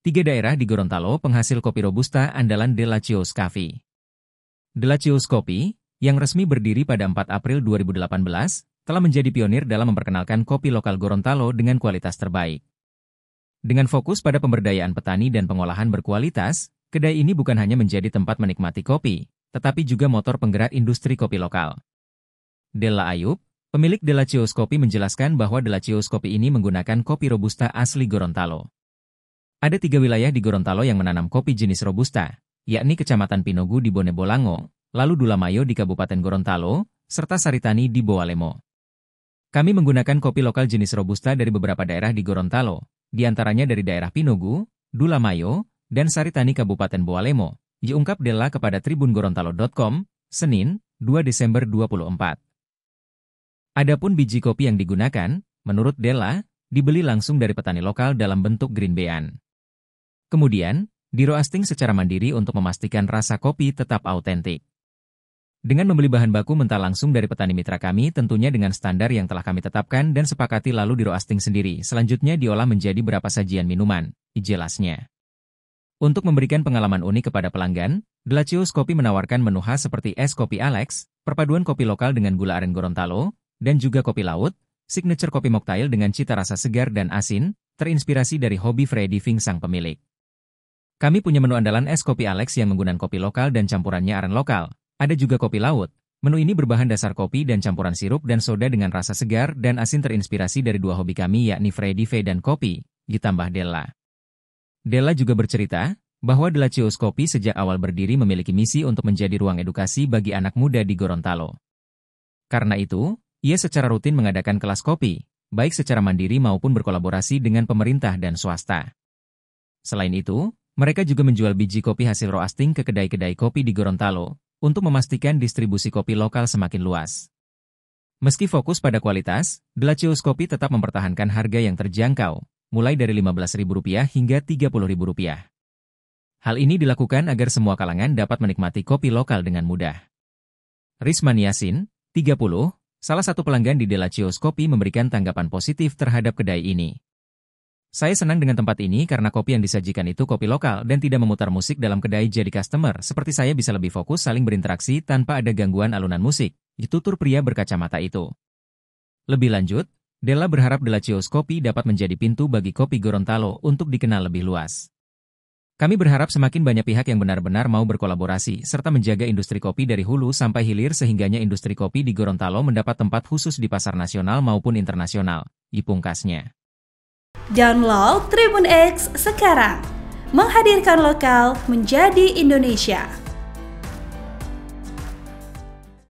Tiga daerah di Gorontalo penghasil kopi robusta andalan Delacios Cafe. Delacios Coffee, yang resmi berdiri pada 4 April 2018, telah menjadi pionir dalam memperkenalkan kopi lokal Gorontalo dengan kualitas terbaik. Dengan fokus pada pemberdayaan petani dan pengolahan berkualitas, kedai ini bukan hanya menjadi tempat menikmati kopi, tetapi juga motor penggerak industri kopi lokal. Della Ayub, Pemilik Delacios Kopi menjelaskan bahwa Delacios Kopi ini menggunakan kopi Robusta asli Gorontalo. Ada tiga wilayah di Gorontalo yang menanam kopi jenis Robusta, yakni Kecamatan Pinogu di Bone Bolango, lalu Dulamayo di Kabupaten Gorontalo, serta Saritani di Boalemo. Kami menggunakan kopi lokal jenis Robusta dari beberapa daerah di Gorontalo, diantaranya dari daerah Pinogu, Dulamayo, dan Saritani Kabupaten Boalemo, diungkap Dela kepada Tribun Gorontalo.com, Senin, 2 Desember 24. Adapun biji kopi yang digunakan, menurut Della, dibeli langsung dari petani lokal dalam bentuk green bean. Kemudian, diroasting secara mandiri untuk memastikan rasa kopi tetap autentik. Dengan membeli bahan baku mentah langsung dari petani mitra kami tentunya dengan standar yang telah kami tetapkan dan sepakati lalu diroasting sendiri, selanjutnya diolah menjadi berapa sajian minuman, jelasnya. Untuk memberikan pengalaman unik kepada pelanggan, Delacius Kopi menawarkan menu khas seperti es kopi Alex, perpaduan kopi lokal dengan gula aren Gorontalo, dan juga kopi laut, signature kopi mocktail dengan cita rasa segar dan asin, terinspirasi dari hobi Freddy Fing sang pemilik. Kami punya menu andalan es kopi Alex yang menggunakan kopi lokal dan campurannya aren lokal. Ada juga kopi laut. Menu ini berbahan dasar kopi dan campuran sirup dan soda dengan rasa segar dan asin terinspirasi dari dua hobi kami yakni Freddy V dan kopi, ditambah Della. Della juga bercerita, bahwa Delacious Kopi sejak awal berdiri memiliki misi untuk menjadi ruang edukasi bagi anak muda di Gorontalo. Karena itu, ia secara rutin mengadakan kelas kopi, baik secara mandiri maupun berkolaborasi dengan pemerintah dan swasta. Selain itu, mereka juga menjual biji kopi hasil roasting ke kedai-kedai kopi di Gorontalo, untuk memastikan distribusi kopi lokal semakin luas. Meski fokus pada kualitas, Glacius Kopi tetap mempertahankan harga yang terjangkau, mulai dari Rp15.000 hingga Rp30.000. Hal ini dilakukan agar semua kalangan dapat menikmati kopi lokal dengan mudah. Risman Yasin, 30, Salah satu pelanggan di Delacios Kopi memberikan tanggapan positif terhadap kedai ini. Saya senang dengan tempat ini karena kopi yang disajikan itu kopi lokal dan tidak memutar musik dalam kedai jadi customer, seperti saya bisa lebih fokus saling berinteraksi tanpa ada gangguan alunan musik, Itu tur pria berkacamata itu. Lebih lanjut, Della berharap Delacios Kopi dapat menjadi pintu bagi kopi Gorontalo untuk dikenal lebih luas. Kami berharap semakin banyak pihak yang benar-benar mau berkolaborasi, serta menjaga industri kopi dari hulu sampai hilir sehingganya industri kopi di Gorontalo mendapat tempat khusus di pasar nasional maupun internasional, Ipungkasnya. Download Tribun X sekarang, menghadirkan lokal menjadi Indonesia.